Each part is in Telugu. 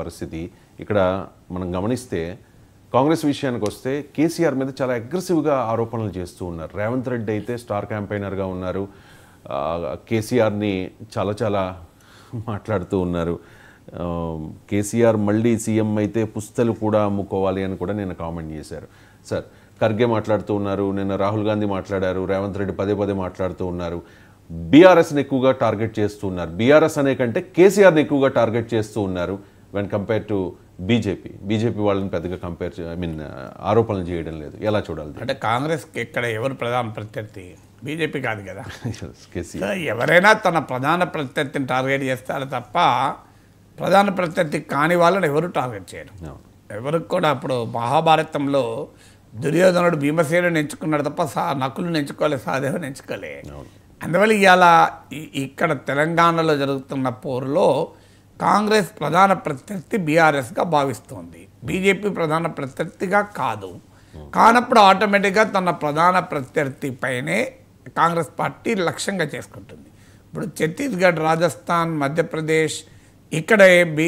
పరిస్థితి ఇక్కడ మనం గమనిస్తే కాంగ్రెస్ విషయానికి వస్తే కేసీఆర్ మీద చాలా అగ్రెసివ్గా ఆరోపణలు చేస్తూ ఉన్నారు రేవంత్ రెడ్డి అయితే స్టార్ క్యాంపెయినర్గా ఉన్నారు కేసీఆర్ని చాలా చాలా మాట్లాడుతూ ఉన్నారు కేసీఆర్ మళ్ళీ సీఎం అయితే పుస్తలు కూడా అమ్ముకోవాలి అని కూడా నేను కామెంట్ చేశారు సార్ ఖర్గే మాట్లాడుతూ ఉన్నారు నిన్న రాహుల్ గాంధీ మాట్లాడారు రేవంత్ రెడ్డి పదే పదే మాట్లాడుతూ ఉన్నారు బీఆర్ఎస్ని ఎక్కువగా టార్గెట్ చేస్తూ ఉన్నారు బీఆర్ఎస్ అనే కంటే కేసీఆర్ని ఎక్కువగా టార్గెట్ చేస్తూ ఉన్నారు when compare to BJP BJP వాళ్ళని పెద్దగా కంపేర్ ఐ మీన్ ఆరోపణలు చేయడం లేదు ఎలా చూడాలి అంటే కాంగ్రెస్కి ఇక్కడ ఎవరు ప్రధాన ప్రత్యర్థి బీజేపీ కాదు కదా ఎవరైనా తన ప్రధాన ప్రత్యర్థిని టార్గెట్ చేస్తారు తప్ప ప్రధాన ప్రత్యర్థి కాని వాళ్ళని ఎవరు టార్గెట్ చేయరు ఎవరికి కూడా అప్పుడు మహాభారతంలో దుర్యోధనుడు భీమసేను ఎంచుకున్నాడు తప్ప సా నకులు ఎంచుకోలే సాదేవ ఎంచుకోలే అందువల్ల ఇవాళ ఇక్కడ తెలంగాణలో జరుగుతున్న పోరులో కాంగ్రెస్ ప్రధాన ప్రత్యర్థి బీఆర్ఎస్గా భావిస్తోంది బీజేపీ ప్రధాన ప్రత్యర్థిగా కాదు కానప్పుడు ఆటోమేటిక్గా తన ప్రధాన ప్రత్యర్థి పైనే కాంగ్రెస్ పార్టీ లక్ష్యంగా చేసుకుంటుంది ఇప్పుడు ఛత్తీస్గఢ్ రాజస్థాన్ మధ్యప్రదేశ్ ఇక్కడ బీ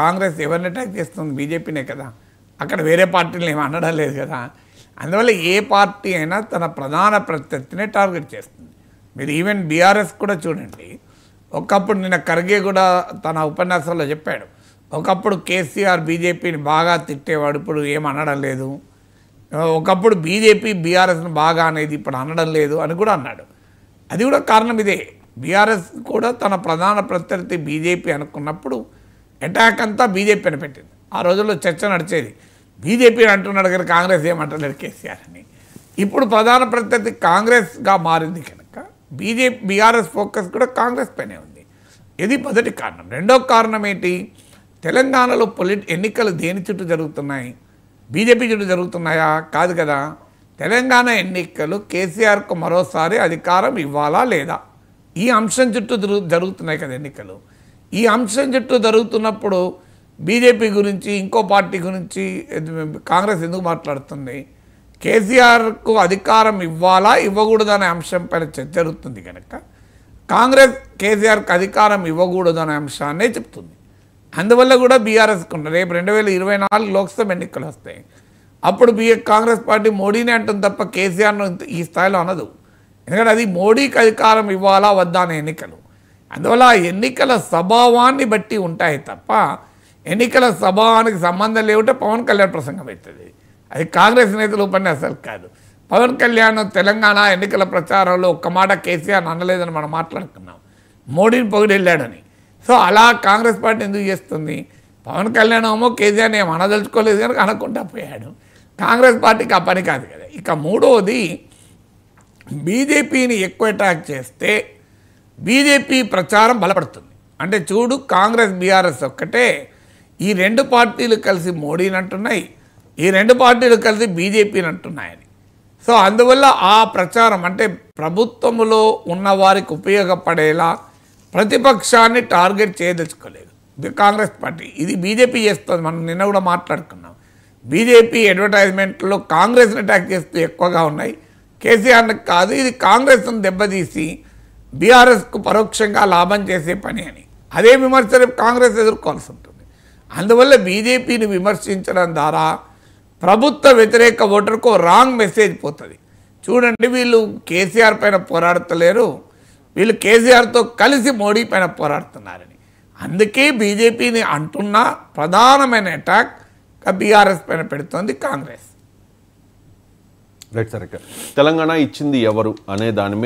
కాంగ్రెస్ ఎవరిని అటాక్ చేస్తుంది బీజేపీనే కదా అక్కడ వేరే పార్టీలు ఏమి అనడం లేదు కదా అందువల్ల ఏ పార్టీ అయినా తన ప్రధాన ప్రత్యర్థినే టార్గెట్ చేస్తుంది మీరు ఈవెన్ బీఆర్ఎస్ కూడా చూడండి ఒకప్పుడు నిన్న ఖర్గే కూడా తన ఉపన్యాసంలో చెప్పాడు ఒకప్పుడు కేసీఆర్ బీజేపీని బాగా తిట్టేవాడు ఇప్పుడు ఏం అనడం లేదు ఒకప్పుడు బీజేపీ బీఆర్ఎస్ని బాగా అనేది ఇప్పుడు అనడం లేదు అని కూడా అన్నాడు అది కూడా కారణం ఇదే బీఆర్ఎస్ కూడా తన ప్రధాన ప్రత్యర్థి బీజేపీ అనుకున్నప్పుడు అటాక్ అంతా బీజేపీ అని పెట్టింది ఆ రోజుల్లో చర్చ నడిచేది బీజేపీ అంటున్నాడు కానీ కాంగ్రెస్ ఏమంటలేడు కేసీఆర్ అని ఇప్పుడు ప్రధాన ప్రత్యర్థి కాంగ్రెస్గా మారింది బీజేపీ బీఆర్ఎస్ ఫోకస్ కూడా కాంగ్రెస్ పైనే ఉంది ఇది మొదటి కారణం రెండో కారణం ఏంటి తెలంగాణలో పొలిట్ ఎన్నికలు దేని చుట్టూ జరుగుతున్నాయి బీజేపీ చుట్టూ జరుగుతున్నాయా కాదు కదా తెలంగాణ ఎన్నికలు కేసీఆర్కు మరోసారి అధికారం ఇవ్వాలా లేదా ఈ అంశం చుట్టూ జరుగుతున్నాయి కదా ఎన్నికలు ఈ అంశం చుట్టూ జరుగుతున్నప్పుడు బీజేపీ గురించి ఇంకో పార్టీ గురించి కాంగ్రెస్ ఎందుకు మాట్లాడుతుంది కేసీఆర్కు అధికారం ఇవ్వాలా ఇవ్వకూడదనే అంశంపైన చర్చ జరుగుతుంది కనుక కాంగ్రెస్ కేసీఆర్కి అధికారం ఇవ్వకూడదనే అంశాన్నే చెప్తుంది అందువల్ల కూడా బీఆర్ఎస్కి రేపు రెండు వేల ఇరవై నాలుగు లోక్సభ ఎన్నికలు వస్తాయి అప్పుడు బీ కాంగ్రెస్ పార్టీ మోడీని అంటుంది తప్ప కేసీఆర్ను ఈ స్థాయిలో అనదు ఎందుకంటే అది మోడీకి అధికారం ఇవ్వాలా వద్దా అనే ఎన్నికలు అందువల్ల ఆ ఎన్నికల స్వభావాన్ని బట్టి ఉంటాయి తప్ప ఎన్నికల స్వభావానికి సంబంధం లేకుంటే పవన్ కళ్యాణ్ ప్రసంగం అవుతుంది అది కాంగ్రెస్ నేతలు ఉపన్యాసాలు కాదు పవన్ కళ్యాణ్ తెలంగాణ ఎన్నికల ప్రచారంలో ఒక్క మాట కేసీఆర్ అనలేదని మనం మాట్లాడుకున్నాం మోడీని పొగిడెళ్ళాడని సో అలా కాంగ్రెస్ పార్టీ ఎందుకు చేస్తుంది పవన్ కళ్యాణ్ ఏమో కేసీఆర్ ఏం అనదలుచుకోలేదు కనుక అనకుండా పోయాడు కాంగ్రెస్ పార్టీకి ఆ పని కాదు కదా ఇక మూడవది బీజేపీని ఎక్కువ అటాక్ చేస్తే బీజేపీ ప్రచారం బలపడుతుంది అంటే చూడు కాంగ్రెస్ బీఆర్ఎస్ ఒక్కటే ఈ రెండు పార్టీలు కలిసి మోడీని అంటున్నాయి ఈ రెండు పార్టీలు కలిసి బీజేపీని అంటున్నాయని సో అందువల్ల ఆ ప్రచారం అంటే ప్రభుత్వంలో ఉన్నవారికి ఉపయోగపడేలా ప్రతిపక్షాన్ని టార్గెట్ చేయదలుచుకోలేదు కాంగ్రెస్ పార్టీ ఇది బీజేపీ చేస్తుంది మనం నిన్న కూడా మాట్లాడుకున్నాం బీజేపీ అడ్వర్టైజ్మెంట్లో కాంగ్రెస్ని అటాక్ చేస్తూ ఎక్కువగా ఉన్నాయి కేసీఆర్ కాదు ఇది కాంగ్రెస్ను దెబ్బతీసి బీఆర్ఎస్కు పరోక్షంగా లాభం చేసే పని అని అదే విమర్శ కాంగ్రెస్ ఎదుర్కోవాల్సి ఉంటుంది అందువల్ల బీజేపీని విమర్శించడం ద్వారా ప్రభుత్వ వ్యతిరేక ఓటర్కు రాంగ్ మెసేజ్ పోతుంది చూడండి వీళ్ళు కేసీఆర్ పైన పోరాడతలేరు వీళ్ళు కేసీఆర్తో కలిసి మోడీ పైన పోరాడుతున్నారని అందుకే బీజేపీని అంటున్న ప్రధానమైన అటాక్ బీఆర్ఎస్ పైన పెడుతోంది కాంగ్రెస్ రైట్ సార్ తెలంగాణ ఇచ్చింది ఎవరు అనే దాని మీద